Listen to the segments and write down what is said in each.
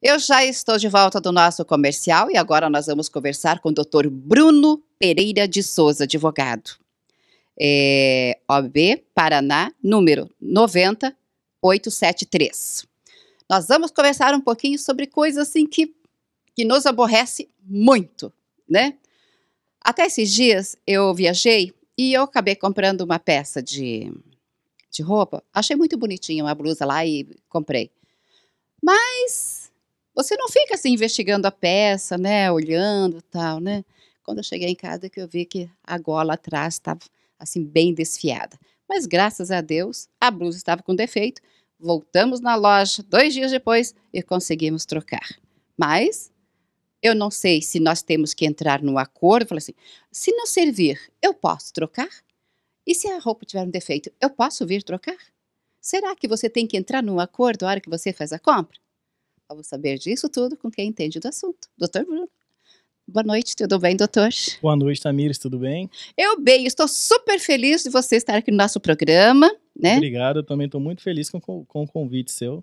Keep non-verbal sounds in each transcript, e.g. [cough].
Eu já estou de volta do nosso comercial e agora nós vamos conversar com o Dr. Bruno Pereira de Souza, advogado. É, OB Paraná, número 90873. Nós vamos conversar um pouquinho sobre coisas assim que, que nos aborrece muito, né? Até esses dias eu viajei e eu acabei comprando uma peça de, de roupa. Achei muito bonitinha uma blusa lá e comprei. Mas você não fica assim investigando a peça, né? Olhando tal, né? Quando eu cheguei em casa que eu vi que a gola atrás estava assim bem desfiada. Mas graças a Deus a blusa estava com defeito. Voltamos na loja dois dias depois e conseguimos trocar. Mas eu não sei se nós temos que entrar no acordo, falar assim, se não servir, eu posso trocar? E se a roupa tiver um defeito, eu posso vir trocar? Será que você tem que entrar num acordo na hora que você faz a compra? Vamos saber disso tudo com quem entende do assunto. Doutor Bruno. Boa noite, tudo bem, doutor? Boa noite, Tamires, tudo bem? Eu bem, estou super feliz de você estar aqui no nosso programa, né? Obrigado, eu também estou muito feliz com, com o convite seu.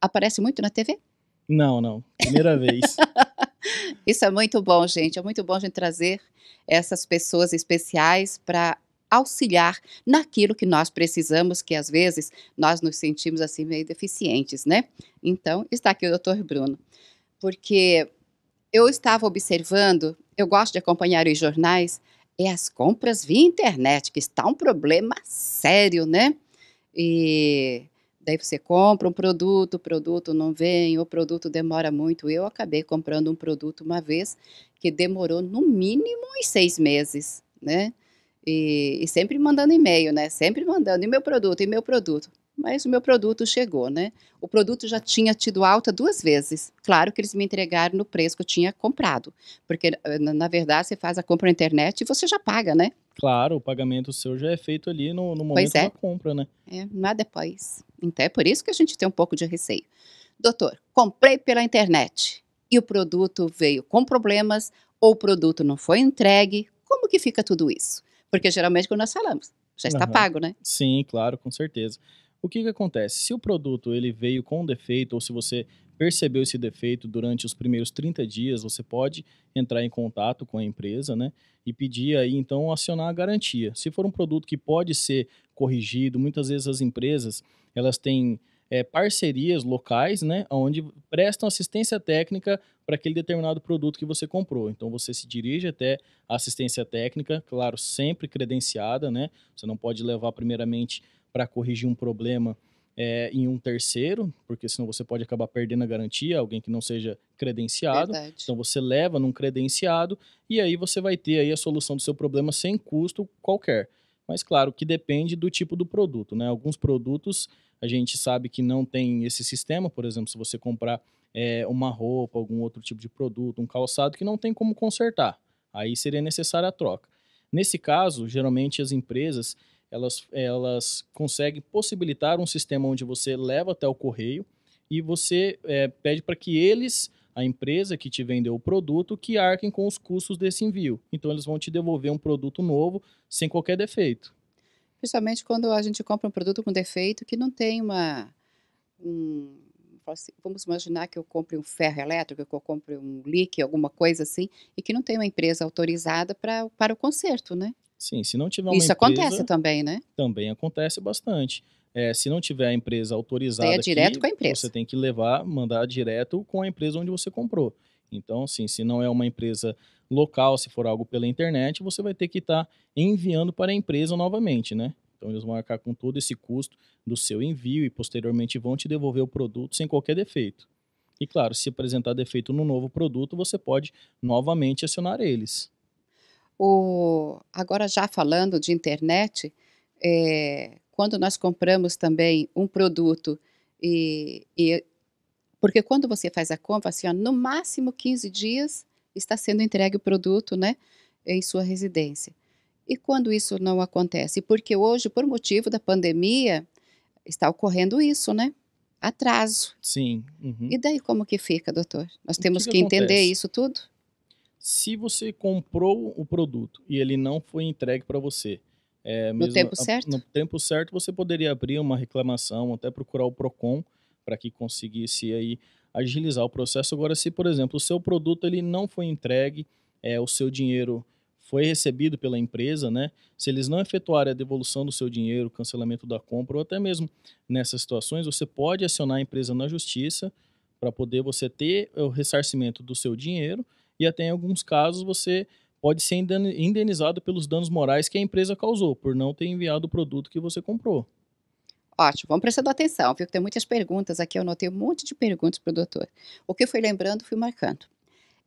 Aparece muito na TV? Não, não, primeira vez. [laughs] Isso é muito bom, gente, é muito bom a gente trazer essas pessoas especiais para auxiliar naquilo que nós precisamos, que às vezes nós nos sentimos assim meio deficientes, né? Então, está aqui o doutor Bruno, porque eu estava observando, eu gosto de acompanhar os jornais, é as compras via internet, que está um problema sério, né? E daí você compra um produto, o produto não vem, o produto demora muito. Eu acabei comprando um produto uma vez que demorou no mínimo uns seis meses, né? E, e sempre mandando e-mail, né? Sempre mandando, e meu produto, e meu produto. Mas o meu produto chegou, né? O produto já tinha tido alta duas vezes. Claro que eles me entregaram no preço que eu tinha comprado. Porque, eh, na verdade, você faz a compra na internet e você já paga, né? Claro, o pagamento seu já é feito ali no, no momento é. da compra, né? É, nada é depois. Então é por isso que a gente tem um pouco de receio. Doutor, comprei pela internet e o produto veio com problemas ou o produto não foi entregue. Como que fica tudo isso? Porque geralmente quando nós falamos, já está uhum. pago, né? Sim, claro, com certeza. O que, que acontece? Se o produto ele veio com defeito, ou se você percebeu esse defeito durante os primeiros 30 dias, você pode entrar em contato com a empresa, né? E pedir aí, então, acionar a garantia. Se for um produto que pode ser corrigido, muitas vezes as empresas, elas têm é, parcerias locais, né, onde prestam assistência técnica para aquele determinado produto que você comprou. Então você se dirige até a assistência técnica, claro, sempre credenciada, né? Você não pode levar primeiramente para corrigir um problema é, em um terceiro, porque senão você pode acabar perdendo a garantia, alguém que não seja credenciado. Verdade. Então você leva num credenciado e aí você vai ter aí a solução do seu problema sem custo qualquer. Mas claro que depende do tipo do produto, né? Alguns produtos a gente sabe que não tem esse sistema, por exemplo, se você comprar é, uma roupa, algum outro tipo de produto, um calçado que não tem como consertar, aí seria necessária a troca. Nesse caso, geralmente as empresas elas, elas conseguem possibilitar um sistema onde você leva até o correio e você é, pede para que eles a empresa que te vendeu o produto que arquem com os custos desse envio. Então, eles vão te devolver um produto novo sem qualquer defeito. Principalmente quando a gente compra um produto com defeito que não tem uma. Um, assim, vamos imaginar que eu compre um ferro elétrico, que eu compre um líquido, alguma coisa assim, e que não tem uma empresa autorizada pra, para o conserto, né? Sim, se não tiver uma Isso empresa, acontece também, né? Também acontece bastante. É, se não tiver a empresa autorizada, você direto com a empresa. Você tem que levar, mandar direto com a empresa onde você comprou. Então, assim, se não é uma empresa local, se for algo pela internet, você vai ter que estar tá enviando para a empresa novamente, né? Então, eles vão arcar com todo esse custo do seu envio e posteriormente vão te devolver o produto sem qualquer defeito. E claro, se apresentar defeito no novo produto, você pode novamente acionar eles. O... Agora, já falando de internet, é, quando nós compramos também um produto e, e porque quando você faz a compra, assim, ó, no máximo 15 dias está sendo entregue o produto, né, em sua residência. E quando isso não acontece? Porque hoje, por motivo da pandemia, está ocorrendo isso, né? Atraso. Sim. Uhum. E daí como que fica, doutor? Nós temos que, que, entender acontece? isso tudo? Se você comprou o produto e ele não foi entregue para você, é, no tempo a, certo? No tempo certo, você poderia abrir uma reclamação, até procurar o PROCON para que conseguisse aí agilizar o processo. Agora, se, por exemplo, o seu produto ele não foi entregue, é, o seu dinheiro foi recebido pela empresa, né? Se eles não efetuarem a devolução do seu dinheiro, cancelamento da compra ou até mesmo nessas situações, você pode acionar a empresa na justiça para poder você ter o ressarcimento do seu dinheiro e até em alguns casos você pode ser indenizado pelos danos morais que a empresa causou por não ter enviado o produto que você comprou. Ótimo, vamos prestando atenção, viu? Tem muitas perguntas aqui, eu notei um monte de perguntas para o doutor. O que eu fui lembrando, fui marcando.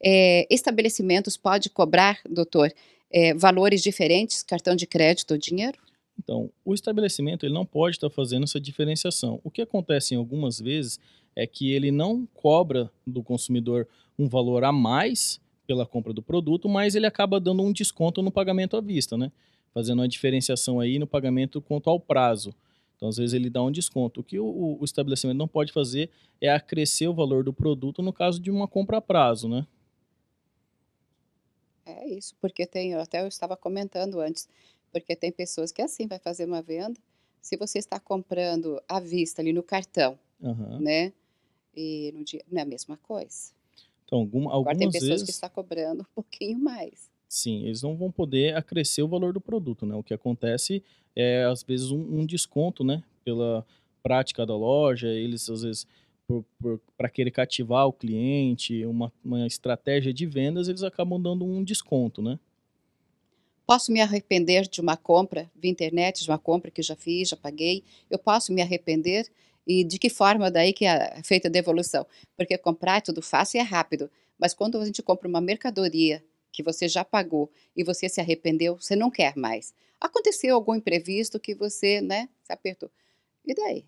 É, estabelecimentos pode cobrar, doutor, é, valores diferentes, cartão de crédito ou dinheiro? Então, o estabelecimento ele não pode estar tá fazendo essa diferenciação. O que acontece em algumas vezes é que ele não cobra do consumidor um valor a mais pela compra do produto, mas ele acaba dando um desconto no pagamento à vista, né? Fazendo uma diferenciação aí no pagamento quanto ao prazo. Então, às vezes, ele dá um desconto. O que o, o estabelecimento não pode fazer é acrescer o valor do produto no caso de uma compra a prazo, né? É isso, porque tem, até eu estava comentando antes, porque tem pessoas que é assim vai fazer uma venda, se você está comprando à vista ali no cartão, uhum. né? E no dia, não é a mesma coisa. Então, algum, algumas tem pessoas vezes, que está cobrando um pouquinho mais. Sim, eles não vão poder acrescer o valor do produto, né? O que acontece é, às vezes, um, um desconto, né? Pela prática da loja, eles, às vezes, para querer cativar o cliente, uma, uma estratégia de vendas, eles acabam dando um desconto, né? Posso me arrepender de uma compra via internet, de uma compra que já fiz, já paguei? Eu posso me arrepender? e de que forma daí que é feita a devolução. Porque comprar é tudo fácil e é rápido, mas quando a gente compra uma mercadoria que você já pagou e você se arrependeu, você não quer mais. Aconteceu algum imprevisto que você, né, se apertou. E daí?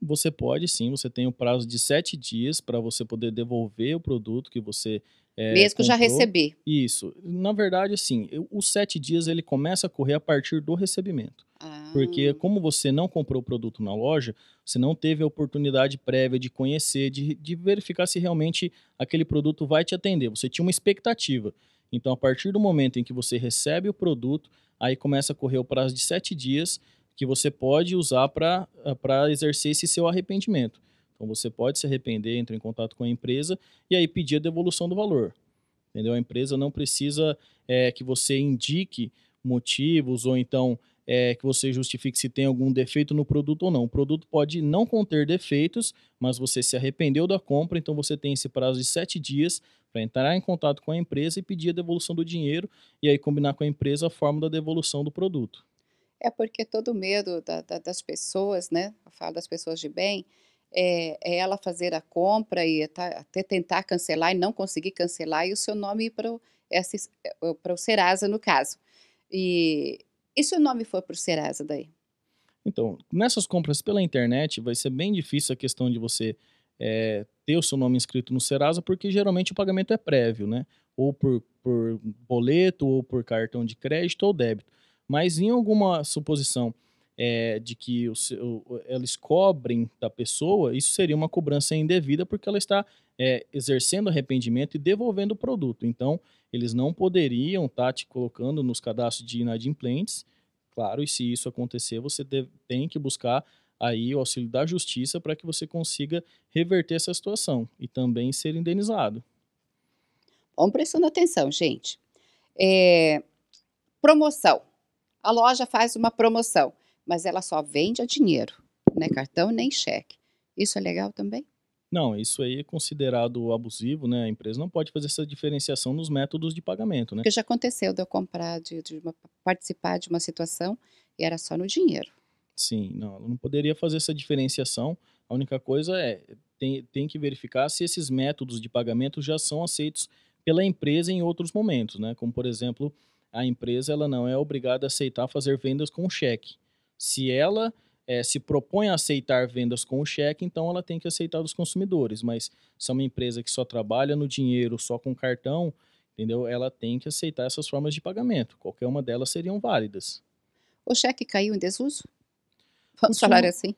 Você pode sim, você tem o um prazo de sete dias para você poder devolver o produto que você é, Mesmo comprou. já receber. Isso. Na verdade, assim, os sete dias ele começa a correr a partir do recebimento. Ah. Porque como você não comprou o produto na loja, você não teve a oportunidade prévia de conhecer, de, de verificar se realmente aquele produto vai te atender. Você tinha uma expectativa. Então, a partir do momento em que você recebe o produto, aí começa a correr o prazo de sete dias que você pode usar para exercer esse seu arrependimento. Então você pode se arrepender, entrar em contato com a empresa e aí pedir a devolução do valor. Entendeu? A empresa não precisa é, que você indique motivos ou então é, que você justifique se tem algum defeito no produto ou não. O produto pode não conter defeitos, mas você se arrependeu da compra, então você tem esse prazo de sete dias para entrar em contato com a empresa e pedir a devolução do dinheiro e aí combinar com a empresa a forma da devolução do produto. É porque todo medo da, da, das pessoas, né? Eu falo das pessoas de bem, é, é ela fazer a compra e até tentar cancelar e não conseguir cancelar e o seu nome para eh, o, para o Serasa, no caso. E, e se o nome for para o Serasa daí? Então, nessas compras pela internet, vai ser bem difícil a questão de você é, ter o seu nome inscrito no Serasa, porque geralmente o pagamento é prévio, né? Ou por, por boleto, ou por cartão de crédito ou débito. Mas em alguma suposição é, de que o, o, eles cobrem da pessoa, isso seria uma cobrança indevida porque ela está é, exercendo arrependimento e devolvendo o produto. Então, eles não poderiam estar tá te colocando nos cadastros de inadimplentes. Claro, e se isso acontecer, você deve, tem que buscar aí o auxílio da justiça para que você consiga reverter essa situação e também ser indenizado. Vamos prestando atenção, gente. É, promoção. A loja faz uma promoção mas ela só vende a dinheiro, né? Cartão nem cheque. Isso é legal também? Não, isso aí é considerado abusivo, né? A empresa não pode fazer essa diferenciação nos métodos de pagamento, né? Porque já aconteceu de eu comprar, de, de uma, participar de uma situação e era só no dinheiro. Sim, não, não poderia fazer essa diferenciação. A única coisa é tem, tem que verificar se esses métodos de pagamento já são aceitos pela empresa em outros momentos, né? Como por exemplo, a empresa ela não é obrigada a aceitar fazer vendas com cheque. Se ela é, se propõe a aceitar vendas com o cheque, então ela tem que aceitar dos consumidores. Mas se é uma empresa que só trabalha no dinheiro, só com cartão, entendeu? Ela tem que aceitar essas formas de pagamento. Qualquer uma delas seriam válidas. O cheque caiu em desuso? Vamos falar assim?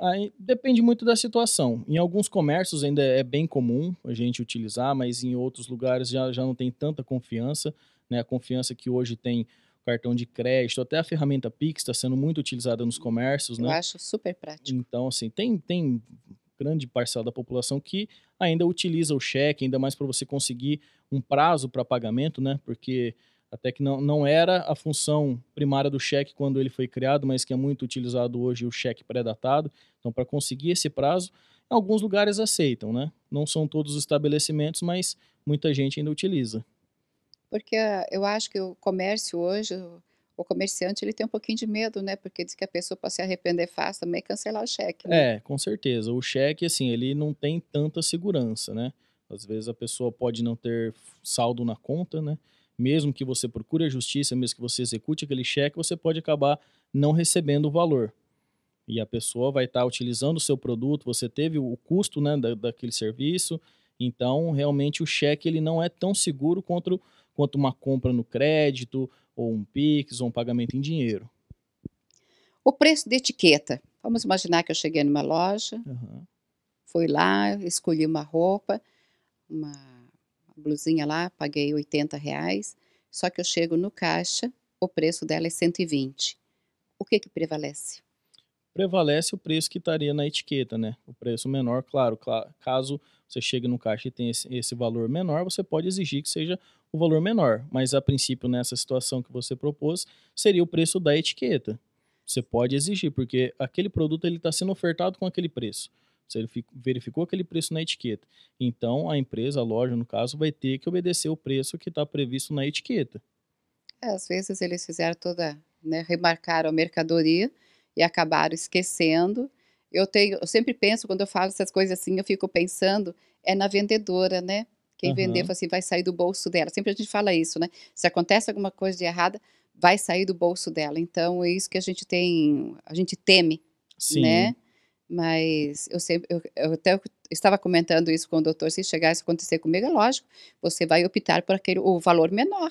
Aí, depende muito da situação. Em alguns comércios ainda é bem comum a gente utilizar, mas em outros lugares já, já não tem tanta confiança. Né? A confiança que hoje tem cartão de crédito, até a ferramenta Pix está sendo muito utilizada nos uhum. comércios, Eu né? Eu acho super prático. Então, assim, tem, tem grande parcela da população que ainda utiliza o cheque, ainda mais para você conseguir um prazo para pagamento, né? Porque até que não, não era a função primária do cheque quando ele foi criado, mas que é muito utilizado hoje o cheque pré-datado. Então, para conseguir esse prazo, alguns lugares aceitam, né? Não são todos os estabelecimentos, mas muita gente ainda utiliza porque ah, eu acho que o comércio hoje, o comerciante, ele tem um pouquinho de medo, né? Porque diz que a pessoa pode se arrepender fácil também é cancelar o cheque. Né? É, com certeza. O cheque, assim, ele não tem tanta segurança, né? Às vezes a pessoa pode não ter saldo na conta, né? Mesmo que você procure a justiça, mesmo que você execute aquele cheque, você pode acabar não recebendo o valor. E a pessoa vai estar tá utilizando o seu produto, você teve o custo né, da, daquele serviço, então realmente o cheque ele não é tão seguro contra quanto uma compra no crédito, ou um PIX, ou um pagamento em dinheiro. O preço da etiqueta. Vamos imaginar que eu cheguei numa loja, uhum. fui lá, escolhi uma roupa, uma blusinha lá, paguei 80 reais, só que eu chego no caixa, o preço dela é 120. O que que prevalece? prevalece o preço que estaria na etiqueta, né? O preço menor, claro, claro caso você chegue no caixa e tenha esse, esse, valor menor, você pode exigir que seja o valor menor, mas a princípio nessa situação que você propôs, seria o preço da etiqueta. Você pode exigir, porque aquele produto ele está sendo ofertado com aquele preço. Você verificou aquele preço na etiqueta. Então, a empresa, a loja, no caso, vai ter que obedecer o preço que está previsto na etiqueta. É, às vezes eles fizeram toda, né, remarcaram a mercadoria, e acabaram esquecendo. Eu, tenho, eu sempre penso, quando eu falo essas coisas assim, eu fico pensando, é na vendedora, né? Quem uhum. vender assim, vai sair do bolso dela. Sempre a gente fala isso, né? Se acontece alguma coisa de errada, vai sair do bolso dela. Então, é isso que a gente tem, a gente teme, Sim. né? Mas eu sempre, eu, eu até estava comentando isso com o doutor, se chegar a acontecer comigo, é lógico, você vai optar por aquele, o valor menor,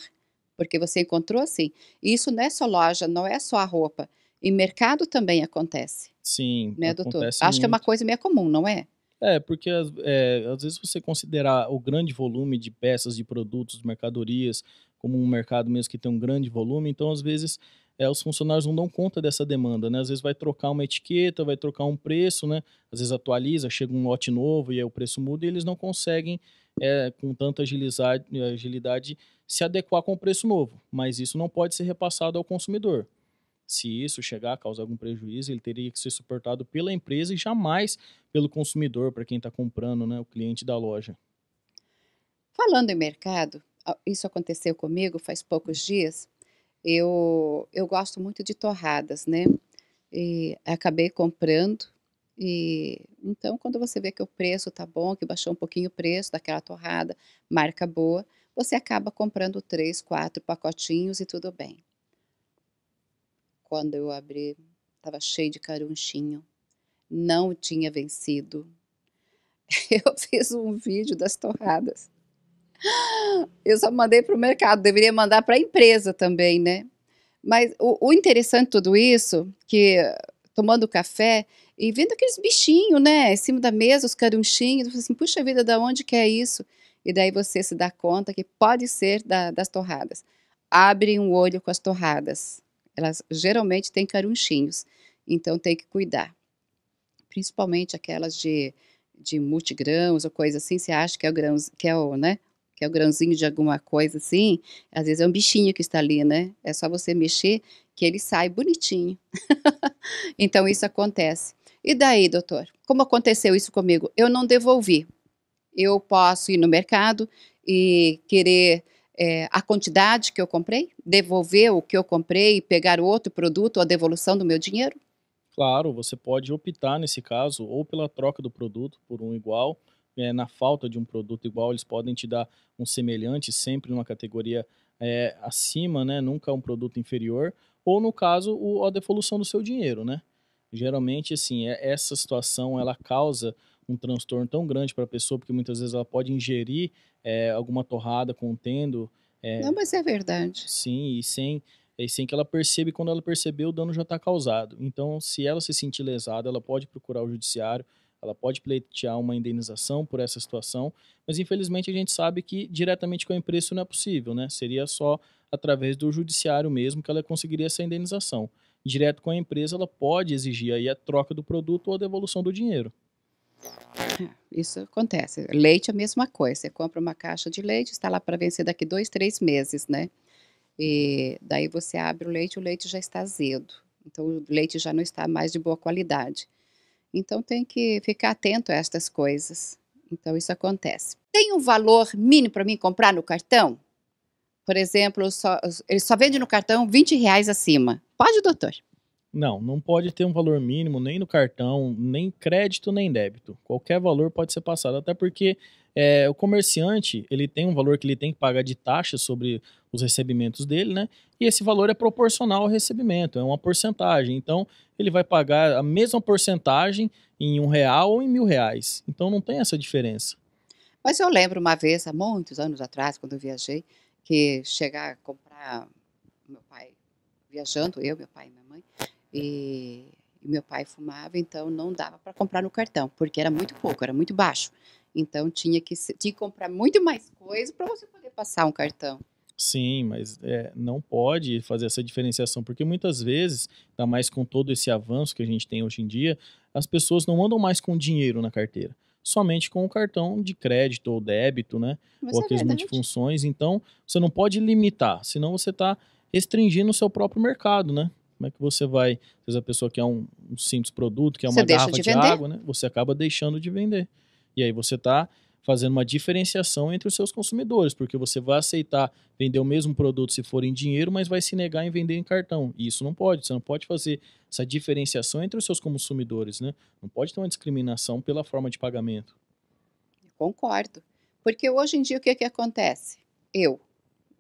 porque você encontrou assim. E isso não é só loja, não é só a roupa. Em mercado também acontece. Sim. Né, doutor? Acho muito. que é uma coisa meio comum, não é? É, porque é, às vezes você considerar o grande volume de peças, de produtos, de mercadorias, como um mercado mesmo que tem um grande volume, então às vezes é, os funcionários não dão conta dessa demanda, né? Às vezes vai trocar uma etiqueta, vai trocar um preço, né? Às vezes atualiza, chega um lote novo e aí o preço muda e eles não conseguem, é, com tanta agilidade, agilidade, se adequar com o preço novo. Mas isso não pode ser repassado ao consumidor se isso chegar a causar algum prejuízo, ele teria que ser suportado pela empresa e jamais pelo consumidor, para quem está comprando, né, o cliente da loja. Falando em mercado, isso aconteceu comigo faz poucos dias. Eu, eu gosto muito de torradas, né? E acabei comprando. E então, quando você vê que o preço tá bom, que baixou um pouquinho o preço daquela torrada, marca boa, você acaba comprando três, quatro pacotinhos e tudo bem quando eu abri, estava cheio de carunchinho. Não tinha vencido. [laughs] Eu fiz um vídeo das torradas. Eu só mandei para o mercado, deveria mandar para a empresa também, né? Mas o, o interessante de tudo isso, que tomando café e vendo aqueles bichinhos, né, em cima da mesa, os carunchinhos, assim, puxa vida, da onde que é isso? E daí você se dá conta que pode ser da, das torradas. Abre um olho com as torradas. Elas geralmente têm carunchinhos, então tem que cuidar. Principalmente aquelas de, de multigrãos ou coisa assim, você acha que é o grão, que é o, né? Que é o grãozinho de alguma coisa assim, às vezes é um bichinho que está ali, né? É só você mexer que ele sai bonitinho. [laughs] então isso acontece. E daí, doutor? Como aconteceu isso comigo? Eu não devolvi. Eu posso ir no mercado e querer é, a quantidade que eu comprei, devolver o que eu comprei, pegar outro produto, ou a devolução do meu dinheiro? Claro, você pode optar nesse caso ou pela troca do produto por um igual. É, na falta de um produto igual, eles podem te dar um semelhante, sempre numa categoria é, acima, né? nunca um produto inferior. Ou, no caso, o, a devolução do seu dinheiro. Né? Geralmente, assim, é, essa situação ela causa um transtorno tão grande para a pessoa, porque muitas vezes ela pode ingerir é, alguma torrada contendo. É, Não, mas é verdade. Sim, e sem, e sem que ela perceba, quando ela perceber, o dano já está causado. Então, se ela se sentir lesada, ela pode procurar o judiciário, ela pode pleitear uma indenização por essa situação, mas infelizmente a gente sabe que diretamente com a empresa isso não é possível, né? Seria só através do judiciário mesmo que ela conseguiria essa indenização. Direto com a empresa, ela pode exigir aí a troca do produto ou a devolução do dinheiro. Isso acontece. Leite é a mesma coisa. Você compra uma caixa de leite, está lá para vencer daqui dois, três meses, né? E daí você abre o leite, o leite já está azedo. Então o leite já não está mais de boa qualidade. Então tem que ficar atento a estas coisas. Então isso acontece. Tem um valor mínimo para mim comprar no cartão? Por exemplo, só, ele só vende no cartão 20 reais acima. Pode, doutor? Não, não pode ter um valor mínimo nem no cartão, nem crédito, nem débito. Qualquer valor pode ser passado, até porque é, o comerciante ele tem um valor que ele tem que pagar de taxa sobre os recebimentos dele, né? E esse valor é proporcional ao recebimento, é uma porcentagem. Então ele vai pagar a mesma porcentagem em um real ou em mil reais. Então não tem essa diferença. Mas eu lembro uma vez, há muitos anos atrás, quando eu viajei, que chegar a comprar meu pai viajando, eu, meu pai e minha mãe, e, e meu pai fumava, então não dava para comprar no cartão, porque era muito pouco, era muito baixo. Então tinha que, tinha que comprar muito mais coisa para você poder passar um cartão. Sim, mas é, não pode fazer essa diferenciação, porque muitas vezes, ainda mais com todo esse avanço que a gente tem hoje em dia, as pessoas não andam mais com dinheiro na carteira, somente com o cartão de crédito ou débito, né? Mas ou é aqueles multifunções. Então, você não pode limitar, senão você está restringindo o seu próprio mercado, né? Como é que você vai, às vezes a pessoa quer um, um simples produto, quer uma você garrafa de, de água, né? Você acaba deixando de vender. E aí você está fazendo uma diferenciação entre os seus consumidores, porque você vai aceitar vender o mesmo produto se for em dinheiro, mas vai se negar em vender em cartão. E isso não pode, você não pode fazer essa diferenciação entre os seus consumidores, né? Não pode ter uma discriminação pela forma de pagamento. concordo. Porque hoje em dia o que, que acontece? Eu,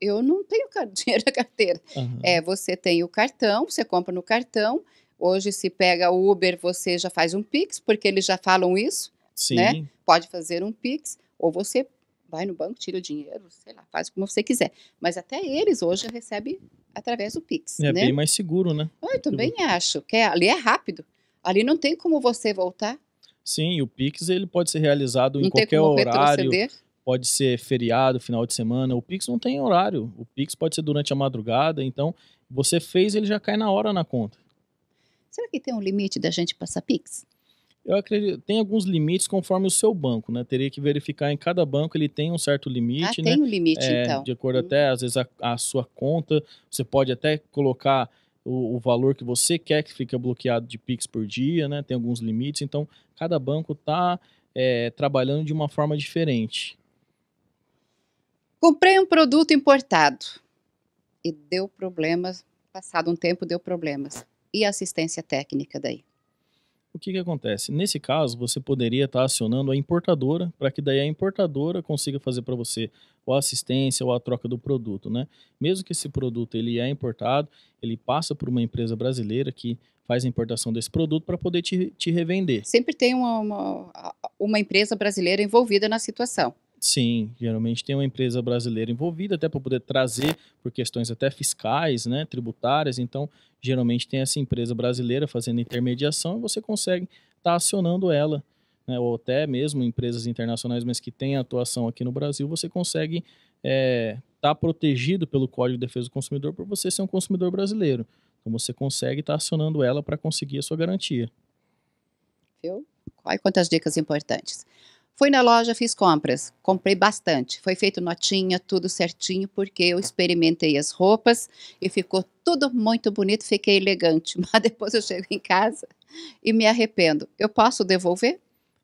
eu não tenho [laughs] dinheiro na carteira. Uhum. É, você tem o cartão, você compra no cartão. Hoje, se pega o Uber, você já faz um Pix, porque eles já falam isso, né? Sim. né? Pode fazer um Pix, ou você vai no banco, tira o dinheiro, sei lá, faz como você quiser. Mas até eles hoje recebem através do Pix. É né? bem mais seguro, né? Eu também acho, que é, ali é rápido. Ali não tem como você voltar. Sim, o Pix ele pode ser realizado não em qualquer horário. Retroceder pode ser feriado, final de semana. O Pix não tem horário. O Pix pode ser durante a madrugada. Então, você fez, ele já cai na hora na conta. Será que tem um limite da gente passar Pix? Eu acredito, tem alguns limites conforme o seu banco, né? Teria que verificar em cada banco, ele tem um certo limite, ah, né? tem um limite, é, então. De acordo uhum. até, às vezes, a, a, sua conta, você pode até colocar o, o, valor que você quer que fique bloqueado de PIX por dia, né? Tem alguns limites, então, cada banco está é, trabalhando de uma forma diferente. Comprei um produto importado e deu problemas. Passado um tempo, deu problemas. E assistência técnica daí? O que, que acontece? Nesse caso, você poderia estar tá acionando a importadora para que daí a importadora consiga fazer para você ou a assistência ou a troca do produto, né? Mesmo que esse produto ele é importado, ele passa por uma empresa brasileira que faz a importação desse produto para poder te, te, revender. Sempre tem uma, uma, uma empresa brasileira envolvida na situação. Sim, geralmente tem uma empresa brasileira envolvida, até para poder trazer por questões até fiscais, né, tributárias. Então, geralmente tem essa empresa brasileira fazendo intermediação e você consegue estar tá acionando ela. Né, ou até mesmo empresas internacionais, mas que têm atuação aqui no Brasil, você consegue estar é, tá protegido pelo Código de Defesa do Consumidor por você ser um consumidor brasileiro. Então, você consegue estar tá acionando ela para conseguir a sua garantia. Viu? Olha quantas dicas importantes. Fui na loja, fiz compras, comprei bastante. Foi feito notinha, tudo certinho, porque eu experimentei as roupas e ficou tudo muito bonito, fiquei elegante. [laughs] Mas depois eu chego em casa e me arrependo. Eu posso devolver?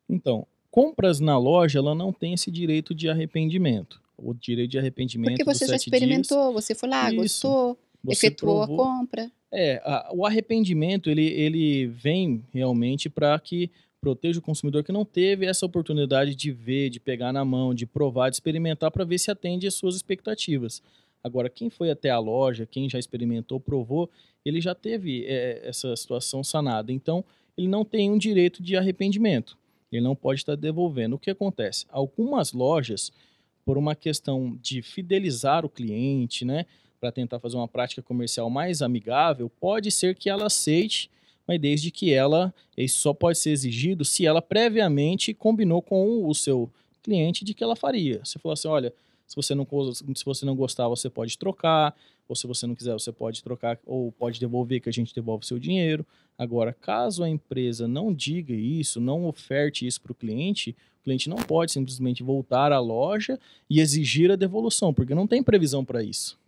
Então, compras na loja, ela não tem esse direito de arrependimento. O direito de arrependimento. Porque você já experimentou, dias, você foi lá, isso, gostou, efetuou provou. a compra. É, a, o arrependimento ele, ele vem realmente para que proteja o consumidor que não teve essa oportunidade de ver, de pegar na mão, de provar, de experimentar para ver se atende às suas expectativas. Agora, quem foi até a loja, quem já experimentou, provou, ele já teve é, essa situação sanada. Então, ele não tem um direito de arrependimento. Ele não pode estar devolvendo. O que acontece? Algumas lojas, por uma questão de fidelizar o cliente, né, para tentar fazer uma prática comercial mais amigável, pode ser que ela aceite mas desde que ela, isso só pode ser exigido se ela previamente combinou com o seu cliente de que ela faria. Você falou assim, olha, se você não, se você não gostar, você pode trocar, ou se você não quiser, você pode trocar ou pode devolver, que a gente devolve o seu dinheiro. Agora, caso a empresa não diga isso, não oferte isso para o cliente, o cliente não pode simplesmente voltar à loja e exigir a devolução, porque não tem previsão para isso.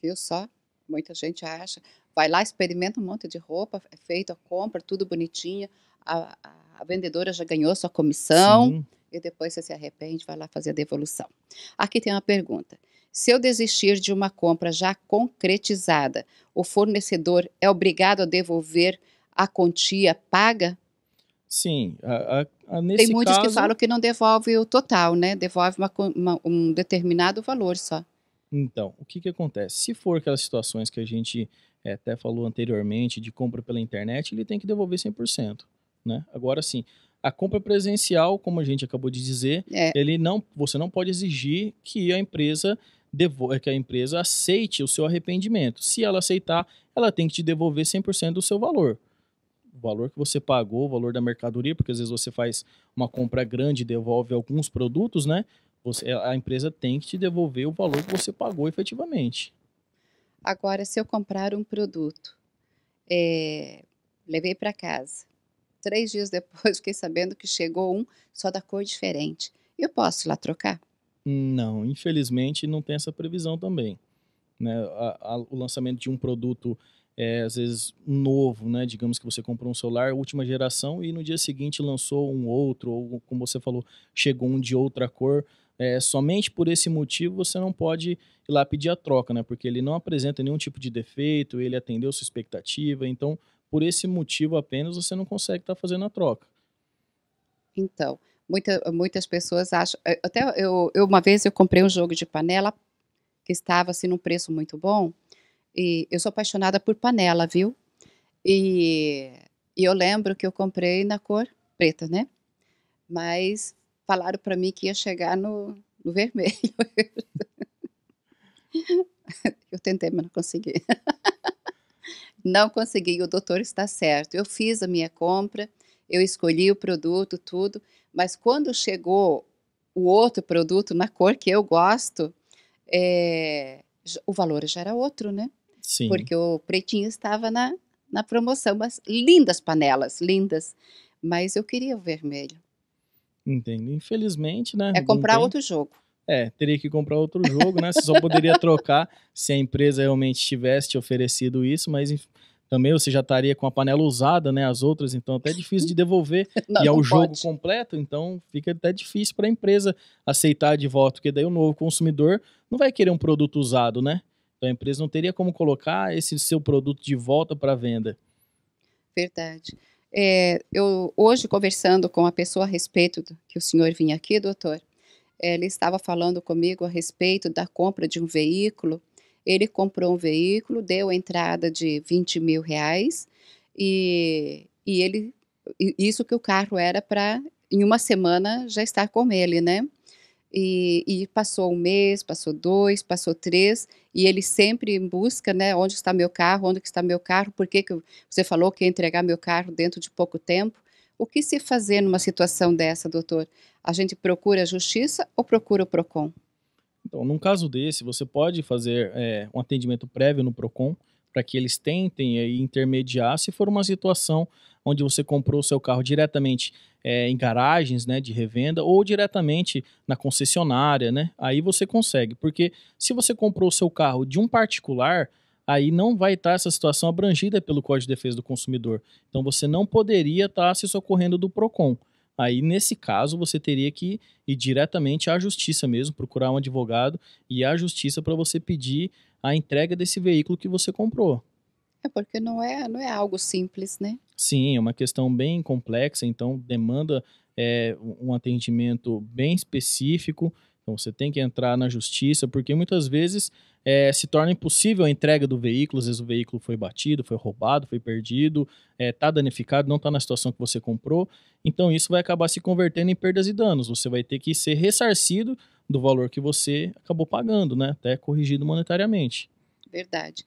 Viu só? muita gente acha, vai lá, experimenta um monte de roupa, é feito a compra, tudo bonitinho, a, a, a vendedora já ganhou sua comissão, Sim. e depois você se arrepende, vai lá fazer a devolução. Aqui tem uma pergunta. Se eu desistir de uma compra já concretizada, o fornecedor é obrigado a devolver a quantia paga? Sim. A, a, nesse Tem muitos caso... que falam que não devolve o total, né? Devolve uma, uma, um determinado valor só. Então, o que, que acontece? Se for aquelas situações que a gente é, até falou anteriormente de compra pela internet, ele tem que devolver 100%. Né? Agora sim, a compra presencial, como a gente acabou de dizer, é. ele não, você não pode exigir que a empresa devolva, que a empresa aceite o seu arrependimento. Se ela aceitar, ela tem que te devolver 100% do seu valor. O valor que você pagou, o valor da mercadoria, porque às vezes você faz uma compra grande e devolve alguns produtos, né? Você, a empresa tem que te devolver o valor que você pagou efetivamente. Agora, se eu comprar um produto, é, levei para casa, três dias depois [laughs] fiquei sabendo que chegou um só da cor diferente, eu posso lá trocar? Não, infelizmente não tem essa previsão também. Né? A, a, o lançamento de um produto é, às vezes novo, né? Digamos que você comprou um celular última geração e no dia seguinte lançou um outro, ou como você falou, chegou um de outra cor é, somente por esse motivo você não pode ir lá pedir a troca, né? Porque ele não apresenta nenhum tipo de defeito, ele atendeu sua expectativa, então por esse motivo apenas você não consegue estar tá fazendo a troca. Então, muita, muitas pessoas acham. É, até eu, eu, uma vez eu comprei um jogo de panela que estava assim num preço muito bom. E eu sou apaixonada por panela, viu? E, e eu lembro que eu comprei na cor preta, né? Mas falaram para mim que ia chegar no, no vermelho. [laughs] Eu tentei, mas não consegui. [laughs] Não consegui, o doutor está certo. Eu fiz a minha compra, eu escolhi o produto, tudo, mas quando chegou o outro produto na cor que eu gosto, é, o valor já era outro, né? Sim. Porque o pretinho estava na, na promoção, mas lindas panelas, lindas. Mas eu queria o vermelho. Entendo, Infelizmente, né? É comprar tem... outro jogo. É, teria que comprar outro jogo, né? Você só poderia [laughs] trocar se a empresa realmente tivesse oferecido isso, mas também você já estaria com a panela usada, né? As outras, então até difícil de devolver. [laughs] não, e é o jogo pode. completo, então fica até difícil para a empresa aceitar de volta, porque daí o novo consumidor não vai querer um produto usado, né? Então a empresa não teria como colocar esse seu produto de volta para venda. Verdade. É, eu hoje conversando com a pessoa a respeito do, que o senhor vinha aqui, doutor, ele estava falando comigo a respeito da compra de um veículo. Ele comprou um veículo, deu entrada de 20 mil reais e, e ele isso que o carro era para em uma semana já estar com ele, né? E, e, passou um mês, passou dois, passou três, e ele sempre em busca, né, onde está meu carro, onde está meu carro, por que, que você falou que ia entregar meu carro dentro de pouco tempo? O que se fazer numa situação dessa, doutor? A gente procura a justiça ou procura o PROCON? Então, num caso desse, você pode fazer é, um atendimento prévio no PROCON, para que eles tentem aí, eh, intermediar se for uma situação onde você comprou o seu carro diretamente é, em garagens né, de revenda ou diretamente na concessionária, né? Aí você consegue, porque se você comprou o seu carro de um particular, aí não vai estar tá essa situação abrangida pelo Código de Defesa do Consumidor. Então você não poderia estar tá se socorrendo do PROCON. Aí, nesse caso, você teria que ir diretamente à justiça mesmo, procurar um advogado e à justiça para você pedir a entrega desse veículo que você comprou. É porque não é, não é algo simples, né? Sim, é uma questão bem complexa, então demanda é, um atendimento bem específico. Então você tem que entrar na justiça, porque muitas vezes é, se torna impossível a entrega do veículo, às vezes o veículo foi batido, foi roubado, foi perdido, está é, tá danificado, não está na situação que você comprou. Então isso vai acabar se convertendo em perdas e danos. Você vai ter que ser ressarcido do valor que você acabou pagando, né? Até corrigido monetariamente. Verdade.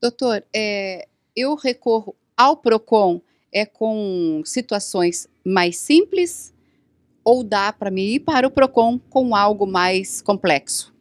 Doutor, é, eu recorro ao PROCON é com situações mais simples ou dá para mim ir para o PROCON com algo mais complexo?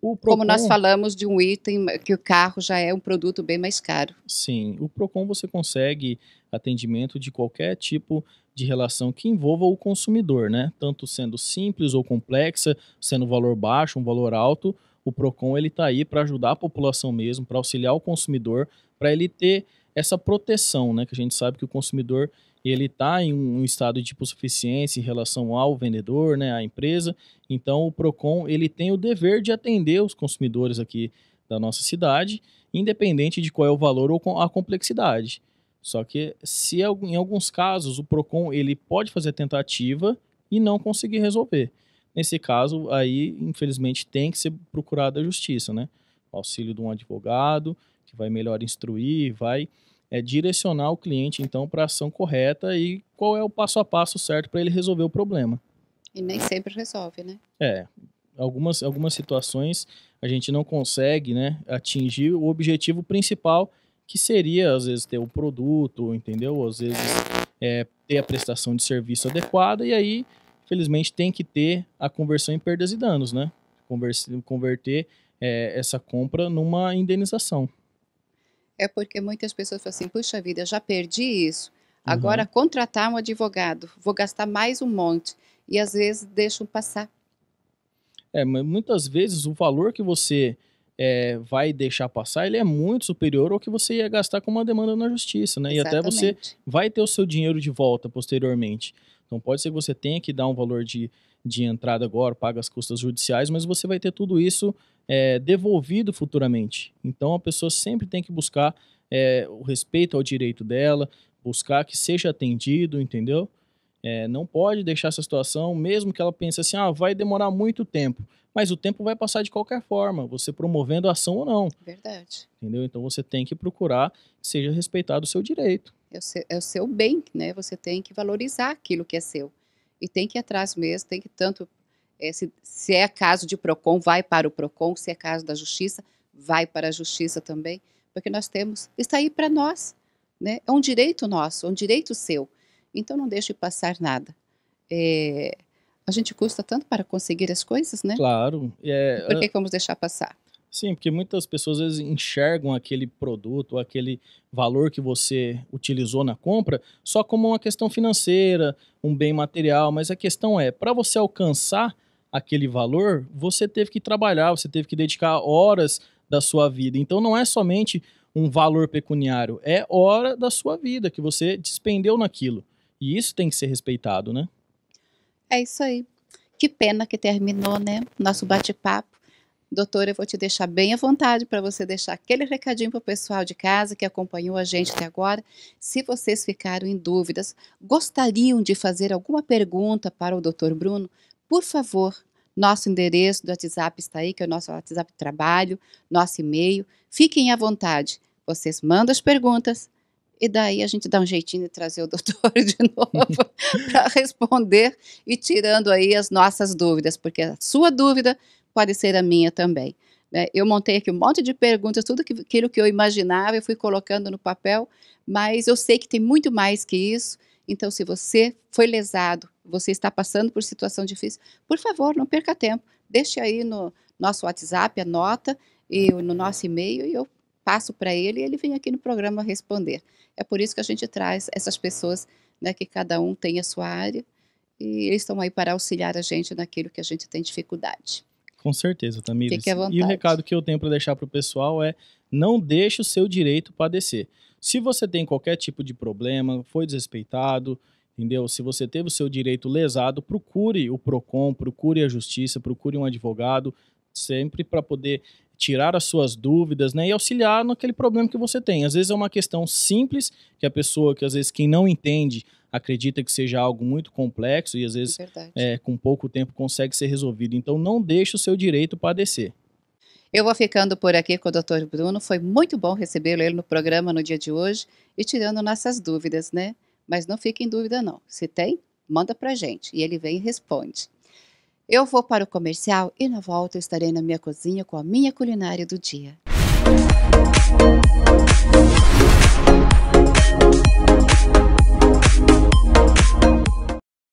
Procon, Como nós falamos de um item que o carro já é um produto bem mais caro. Sim, o PROCON você consegue atendimento de qualquer tipo de relação que envolva o consumidor, né? Tanto sendo simples ou complexa, sendo valor baixo, um valor alto, o Procon ele está aí para ajudar a população mesmo, para auxiliar o consumidor, para ele ter essa proteção, né? Que a gente sabe que o consumidor ele está em um estado de hipossuficiência em relação ao vendedor, né, à empresa. Então o Procon ele tem o dever de atender os consumidores aqui da nossa cidade, independente de qual é o valor ou a complexidade. Só que se em alguns casos o Procon ele pode fazer tentativa e não conseguir resolver. Nesse caso aí, infelizmente, tem que ser procurada a justiça, né? O auxílio de um advogado que vai melhor instruir, vai é, direcionar o cliente então para a ação correta e qual é o passo a passo certo para ele resolver o problema. E nem sempre resolve, né? É, algumas algumas situações a gente não consegue, né, atingir o objetivo principal que seria, às vezes, ter o produto, entendeu? Às vezes, é, ter a prestação de serviço adequada, e aí, felizmente, tem que ter a conversão em perdas e danos, né? Converse, converter é, essa compra numa indenização. É porque muitas pessoas falam assim, puxa vida, já perdi isso, uhum. agora uhum. contratar um advogado, vou gastar mais um monte, e às vezes deixam passar. É, mas muitas vezes o valor que você é, vai deixar passar, ele é muito superior ao que você ia gastar com uma demanda na justiça, né? Exatamente. E até você vai ter o seu dinheiro de volta posteriormente. Então pode ser que você tenha que dar um valor de, de entrada agora, paga as custas judiciais, mas você vai ter tudo isso é, devolvido futuramente. Então a pessoa sempre tem que buscar é, o respeito ao direito dela, buscar que seja atendido, entendeu? É, não pode deixar essa situação, mesmo que ela pense assim, ah, vai demorar muito tempo. Mas o tempo vai passar de qualquer forma, você promovendo a ação ou não. Verdade. Entendeu? Então você tem que procurar que seja respeitado o seu direito. É o seu, é o seu bem, né? Você tem que valorizar aquilo que é seu. E tem que ir atrás mesmo, tem que tanto. É, se, se é caso de PROCON, vai para o PROCON, se é caso da justiça, vai para a justiça também, porque nós temos, está aí para nós, né? É um direito nosso, é um direito seu. Então não deixe passar nada. É, a gente custa tanto para conseguir as coisas, né? Claro. É, Por que, ah, que vamos deixar passar? Sim, porque muitas pessoas vezes, enxergam aquele produto, aquele valor que você utilizou na compra, só como uma questão financeira, um bem material. Mas a questão é, para você alcançar aquele valor, você teve que trabalhar, você teve que dedicar horas da sua vida. Então não é somente um valor pecuniário, é hora da sua vida que você despendeu naquilo. E isso tem que ser respeitado, né? É isso aí. Que pena que terminou, né? Nosso bate-papo. Doutora, eu vou te deixar bem à vontade para você deixar aquele recadinho para o pessoal de casa que acompanhou a gente até agora. Se vocês ficaram em dúvidas, gostariam de fazer alguma pergunta para o doutor Bruno, por favor, nosso endereço do WhatsApp está aí, que é o nosso WhatsApp trabalho, nosso e-mail. Fiquem à vontade. Vocês mandam as perguntas e daí a gente dá um jeitinho de trazer o [laughs] doutor de novo [laughs] para responder e tirando aí as nossas dúvidas, porque a sua dúvida pode ser a minha também. Né? eu montei aqui um monte de perguntas, tudo aquilo que eu imaginava, eu fui colocando no papel, mas eu sei que tem muito mais que isso. Então, se você foi lesado, você está passando por situação difícil, por favor, não perca tempo. Deixe aí no nosso WhatsApp, anota e no nosso e-mail e eu passo para ele e ele vem aqui no programa responder. É por isso que a gente traz essas pessoas, né, que cada um tem a sua área e eles estão aí para auxiliar a gente naquilo que a gente tem dificuldade. Com certeza, Tamires. Fique à vontade. E o recado que eu tenho para deixar para o pessoal é: não deixe o seu direito padecer. Se você tem qualquer tipo de problema, foi desrespeitado, entendeu? Se você teve o seu direito lesado, procure o PROCON, procure a justiça, procure um advogado, sempre para poder tirar as suas dúvidas, né, e auxiliar naquele problema que você tem. Às vezes é uma questão simples que a pessoa, que às vezes quem não entende, acredita que seja algo muito complexo e às vezes é, com pouco tempo consegue ser resolvido. Então não deixe o seu direito padecer. Eu vou ficando por aqui com o Dr. Bruno. Foi muito bom recebê-lo ele no programa no dia de hoje e tirando nossas dúvidas, né? Mas não fique em dúvida não. Se tem, manda pra gente e ele vem e responde. Eu vou para o comercial e na volta estarei na minha cozinha com a minha culinária do dia.